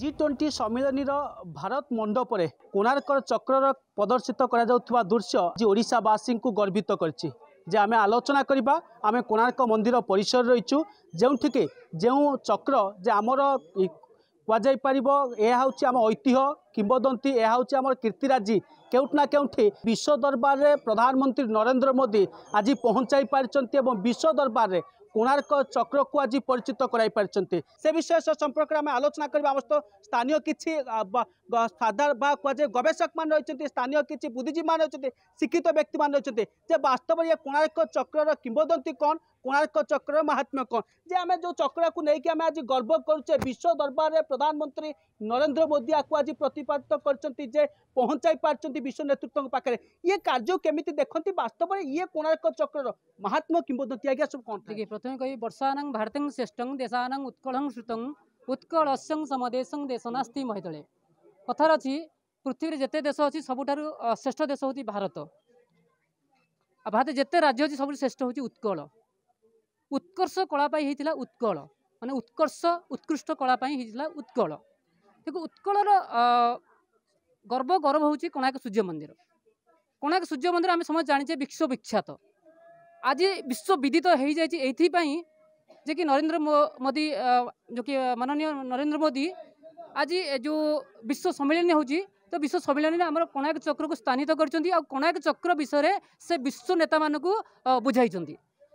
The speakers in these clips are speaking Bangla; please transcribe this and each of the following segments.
জি টোয়েন্টি ସମ୍ମିଳନୀର ଭାରତ ମଣ୍ଡପରେ କୋଣାର୍କର ଚକ୍ରର ପ୍ରଦର୍ଶିତ କରାଯାଉଥିବା ଦୃଶ୍ୟ ଆଜି ଓଡ଼ିଶାବାସୀଙ୍କୁ ଗର୍ବିତ କରିଛି ଯେ ଆମେ ଆଲୋଚନା କରିବା ଆମେ କୋଣାର୍କ ମନ୍ଦିର ପରିସରରେ ରହିଛୁ ଯେଉଁଠିକି ଯେଉଁ ଚକ୍ର ଯେ ଆମର କୁହାଯାଇପାରିବ ଏହା ହେଉଛି ଆମ ଐତିହ୍ୟ କିମ୍ବଦନ୍ତୀ ଏହା ହେଉଛି ଆମର କୀର୍ତ୍ତିରାଜି কেউটি না কেউটি বিশ্ব দরবারে প্রধানমন্ত্রী নরেন্দ্র মোদী আজ পৌঁছাই পারিছন্তি এবং বিশ্ব দরবারে কোণার্ক চক্রক আজ পরিচিত করাই পারিছন্তি সে বিষয় সহ সম্পর্কে আমি আলোচনা করি আমার স্থানীয় কিছু সাধার বা কুযায় গবেষক মানে রয়েছেন স্থানীয় কিছু বুদ্ধিজীবী মানে রয়েছেন শিক্ষিত ব্যক্তি মানে রয়েছেন যে বাস্তব ইয়ে কোণার্ক চক্রর কিংবদন্তী কণ কোণার্ক চক্রর মাহাত্ম্য কণ যে আমি যে চক্রকু নেই আমি আজ গর্ব করছে বিশ্ব দরবারে প্রধানমন্ত্রী নরেন্দ্র মোদী আজ প্রতিপাদিত করছেন যে পৌঁছাই পারছেন বিশ্ব ନେତୃତ୍ୱଙ୍କ ପାଖରେ ଇଏ କାର୍ଯ୍ୟ କେମିତି ଦେଖନ୍ତି ବାସ୍ତବରେ ଇଏ କୋଣାର୍କ ଚକ୍ରର ମହାତ୍ମ କିମ୍ବଦନ୍ତୀ ଆଜ୍ଞା ସବୁ କ'ଣ ଠିକ୍ ପ୍ରଥମେ କହି ବର୍ଷାନାଂ ଭାରତଂ ଶ୍ରେଷ୍ଠଂ ଦେଶାନାଂ ଉତ୍କଳଂ ଶ୍ରୁତଂ ଉତ୍କଳସ୍ୟଂ ସମଦେଶଂ ଦେଶନାସ୍ତି ମହିତଳେ କଥାରେ ଅଛି ପୃଥିବୀରେ ଯେତେ ଦେଶ ଅଛି ସବୁଠାରୁ ଶ୍ରେଷ୍ଠ ଦେଶ ହେଉଛି ଭାରତ ଆଉ ଭାରତ ଯେତେ ରାଜ୍ୟ ଅଛି ସବୁଠୁ ଶ୍ରେଷ୍ଠ ହେଉଛି ଉତ୍କଳ ଉତ୍କର୍ଷ କଳା ପାଇଁ ହେଇଥିଲା ଉତ୍କଳ ମାନେ ଉତ୍କର୍ଷ ଉତ୍କୃଷ୍ଟ କଳା ପାଇଁ ହେଇଥିଲା ଉତ୍କଳ ତେଣୁ ଉତ୍କଳର গর্ব গৌরব হচ্ছে কোণার্ক সূর্য মন্দির কোণার্ক সূর্য মন্দির আমি সমস্ত জাঁচে বিশ্ববিখ্যাত আজ বিশ্ববিদিত হয়ে যাই এইপাই যে কি নরেন্দ্র মোদি যে কি মাননীয় নরেন্দ্র মোদি আজ যে বিশ্ব সম্মিলনী হচ্ছে তো বিশ্ব সম্মিলনী আমার কোণার্ক চক্রক স্থানিত করছেন আর কোণার্ক চক্র বিষয়ে সে বিশ্ব নেতা মানুষ বুঝাইছেন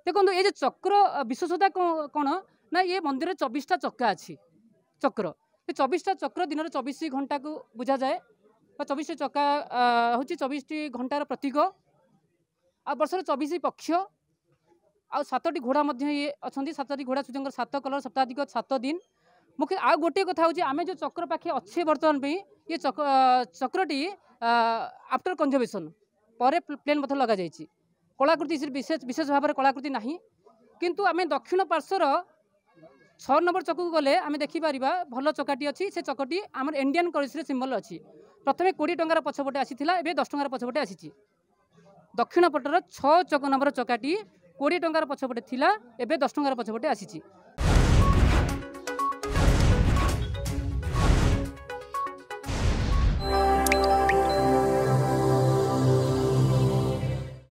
দেখুন এই যে চক্র বিশ্বসতা কোণ না এ মন্দিরের চব্বিশটা চক্র আছে চক্র এই চব্বিশটা চক্র দিনের চব্বিশ ঘণ্টা বুঝা যায় ବା ଚବିଶ ଚକା ହେଉଛି ଚବିଶଟି ଘଣ୍ଟାର ପ୍ରତୀକ ଆଉ ବର୍ଷର ଚବିଶ ପକ୍ଷ ଆଉ ସାତଟି ଘୋଡ଼ା ମଧ୍ୟ ଇଏ ଅଛନ୍ତି ସାତଟି ଘୋଡ଼ା ସୂର୍ଯ୍ୟଙ୍କର ସାତ କଲର ସପ୍ତାଧିକ ସାତ ଦିନ ମୁଖ୍ୟ ଆଉ ଗୋଟିଏ କଥା ହେଉଛି ଆମେ ଯେଉଁ ଚକ୍ର ପାଖେ ଅଛେ ବର୍ତ୍ତମାନ ପାଇଁ ଇଏ ଚକ୍ରଟି ଆଫ୍ଟର କଞ୍ଜର୍ଭେସନ୍ ପରେ ପ୍ଲେନ୍ ମଧ୍ୟ ଲଗାଯାଇଛି କଳାକୃତି ବିଶେଷ ବିଶେଷ ଭାବରେ କଳାକୃତି ନାହିଁ କିନ୍ତୁ ଆମେ ଦକ୍ଷିଣ ପାର୍ଶ୍ୱର ଛଅ ନମ୍ବର ଚକକୁ ଗଲେ ଆମେ ଦେଖିପାରିବା ଭଲ ଚକାଟି ଅଛି ସେ ଚକଟି ଆମର ଇଣ୍ଡିଆନ୍ କରେନ୍ସିରେ ସିମ୍ବଲ ଅଛି ପ୍ରଥମେ କୋଡ଼ିଏ ଟଙ୍କାର ପଛପଟେ ଆସିଥିଲା ଏବେ ଦଶ ଟଙ୍କାର ପଛପଟେ ଆସିଛି ଦକ୍ଷିଣ ପଟର ଛଅ ଚକ ନମ୍ବର ଚକାଟି କୋଡ଼ିଏ ଟଙ୍କାର ପଛପଟେ ଥିଲା ଏବେ ଦଶ ଟଙ୍କାର ପଛପଟେ ଆସିଛି